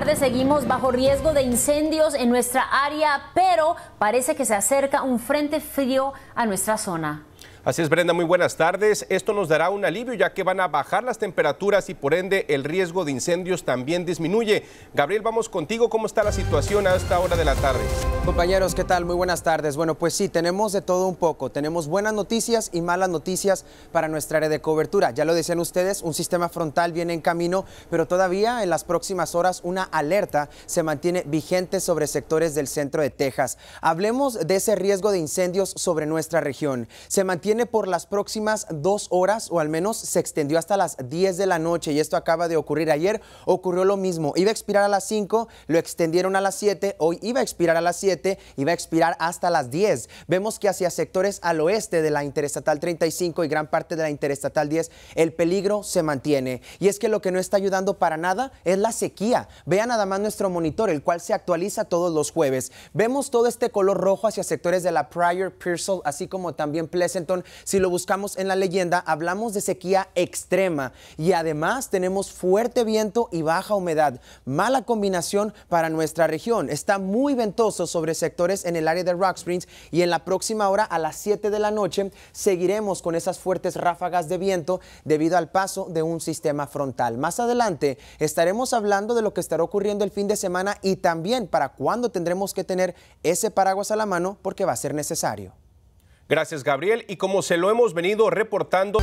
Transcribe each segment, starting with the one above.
tarde seguimos bajo riesgo de incendios en nuestra área, pero parece que se acerca un frente frío a nuestra zona. Así es, Brenda, muy buenas tardes. Esto nos dará un alivio ya que van a bajar las temperaturas y por ende el riesgo de incendios también disminuye. Gabriel, vamos contigo. ¿Cómo está la situación a esta hora de la tarde? Compañeros, ¿qué tal? Muy buenas tardes. Bueno, pues sí, tenemos de todo un poco. Tenemos buenas noticias y malas noticias para nuestra área de cobertura. Ya lo decían ustedes, un sistema frontal viene en camino, pero todavía en las próximas horas una alerta se mantiene vigente sobre sectores del centro de Texas. Hablemos de ese riesgo de incendios sobre nuestra región. Se mantiene por las próximas dos horas o al menos se extendió hasta las 10 de la noche y esto acaba de ocurrir. Ayer ocurrió lo mismo, iba a expirar a las 5, lo extendieron a las 7, hoy iba a expirar a las 7, iba a expirar hasta las 10. Vemos que hacia sectores al oeste de la Interestatal 35 y gran parte de la Interestatal 10 el peligro se mantiene. Y es que lo que no está ayudando para nada es la sequía. Vean nada más nuestro monitor, el cual se actualiza todos los jueves. Vemos todo este color rojo hacia sectores de la Prior Pearsall, así como también Pleasanton, si lo buscamos en la leyenda, hablamos de sequía extrema y además tenemos fuerte viento y baja humedad. Mala combinación para nuestra región. Está muy ventoso sobre sectores en el área de Rock Springs y en la próxima hora a las 7 de la noche seguiremos con esas fuertes ráfagas de viento debido al paso de un sistema frontal. Más adelante estaremos hablando de lo que estará ocurriendo el fin de semana y también para cuándo tendremos que tener ese paraguas a la mano porque va a ser necesario. Gracias Gabriel y como se lo hemos venido reportando...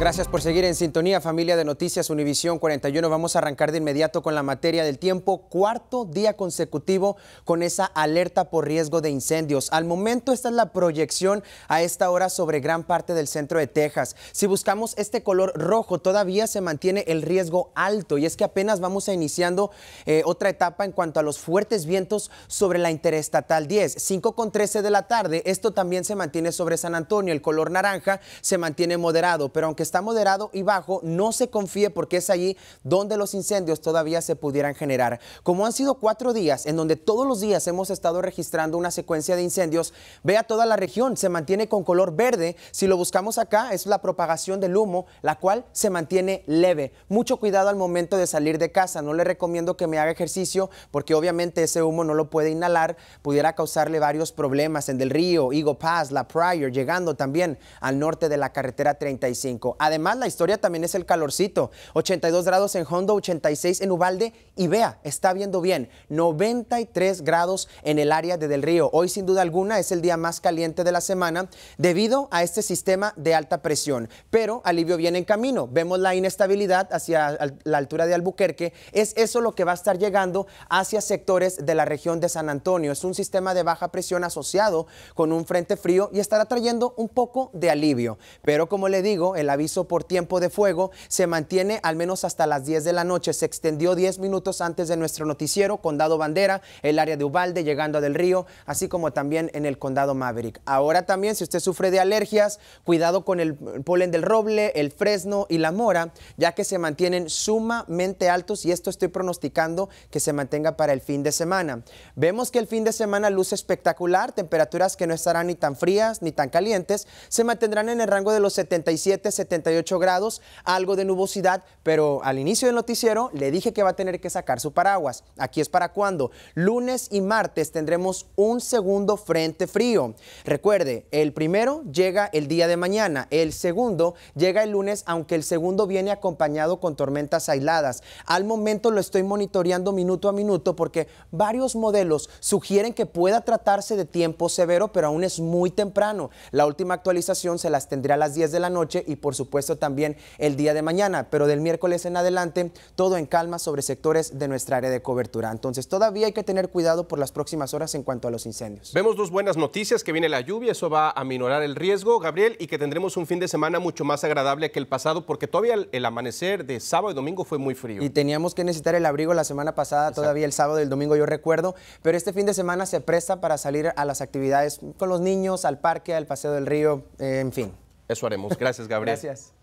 Gracias por seguir en sintonía, familia de Noticias Univisión 41. Vamos a arrancar de inmediato con la materia del tiempo. Cuarto día consecutivo con esa alerta por riesgo de incendios. Al momento esta es la proyección a esta hora sobre gran parte del centro de Texas. Si buscamos este color rojo, todavía se mantiene el riesgo alto y es que apenas vamos a iniciando eh, otra etapa en cuanto a los fuertes vientos sobre la interestatal 10. 5 con 13 de la tarde, esto también se mantiene sobre San Antonio. El color naranja se mantiene moderado, pero aunque está moderado y bajo, no se confíe porque es allí donde los incendios todavía se pudieran generar. Como han sido cuatro días en donde todos los días hemos estado registrando una secuencia de incendios, vea toda la región, se mantiene con color verde. Si lo buscamos acá, es la propagación del humo, la cual se mantiene leve. Mucho cuidado al momento de salir de casa, no le recomiendo que me haga ejercicio porque obviamente ese humo no lo puede inhalar, pudiera causarle varios problemas en Del Río, Eagle Pass, La Prior, llegando también al norte de la carretera 35. Además, la historia también es el calorcito. 82 grados en Hondo, 86 en Ubalde y vea, está viendo bien, 93 grados en el área de Del Río. Hoy sin duda alguna es el día más caliente de la semana debido a este sistema de alta presión, pero alivio viene en camino. Vemos la inestabilidad hacia la altura de Albuquerque. Es eso lo que va a estar llegando hacia sectores de la región de San Antonio. Es un sistema de baja presión asociado con un frente frío y estará trayendo un poco de alivio. Pero como le digo, el aviso por tiempo de fuego se mantiene al menos hasta las 10 de la noche. Se extendió 10 minutos antes de nuestro noticiero, Condado Bandera, el área de Ubalde, llegando a Del Río, así como también en el Condado Maverick. Ahora también, si usted sufre de alergias, cuidado con el polen del roble, el fresno y la mora, ya que se mantienen sumamente altos y esto estoy pronosticando que se mantenga para el fin de semana. Vemos que el fin de semana luce espectacular, temperaturas que no estarán ni tan frías ni tan calientes, se mantendrán en el rango de los 77, 77. 78 grados, algo de nubosidad, pero al inicio del noticiero le dije que va a tener que sacar su paraguas. Aquí es para cuando. Lunes y martes tendremos un segundo frente frío. Recuerde, el primero llega el día de mañana, el segundo llega el lunes, aunque el segundo viene acompañado con tormentas aisladas. Al momento lo estoy monitoreando minuto a minuto porque varios modelos sugieren que pueda tratarse de tiempo severo, pero aún es muy temprano. La última actualización se las tendrá a las 10 de la noche y por supuesto también el día de mañana, pero del miércoles en adelante todo en calma sobre sectores de nuestra área de cobertura. Entonces todavía hay que tener cuidado por las próximas horas en cuanto a los incendios. Vemos dos buenas noticias, que viene la lluvia, eso va a minorar el riesgo, Gabriel, y que tendremos un fin de semana mucho más agradable que el pasado, porque todavía el, amanecer de sábado y domingo fue muy frío. Y teníamos que necesitar el abrigo la semana pasada, todavía el sábado y el domingo yo recuerdo, pero este fin de semana se presta para salir a las actividades con los niños, al parque, al paseo del río, eh, en fin. Eso haremos. Gracias, Gabriel. Gracias.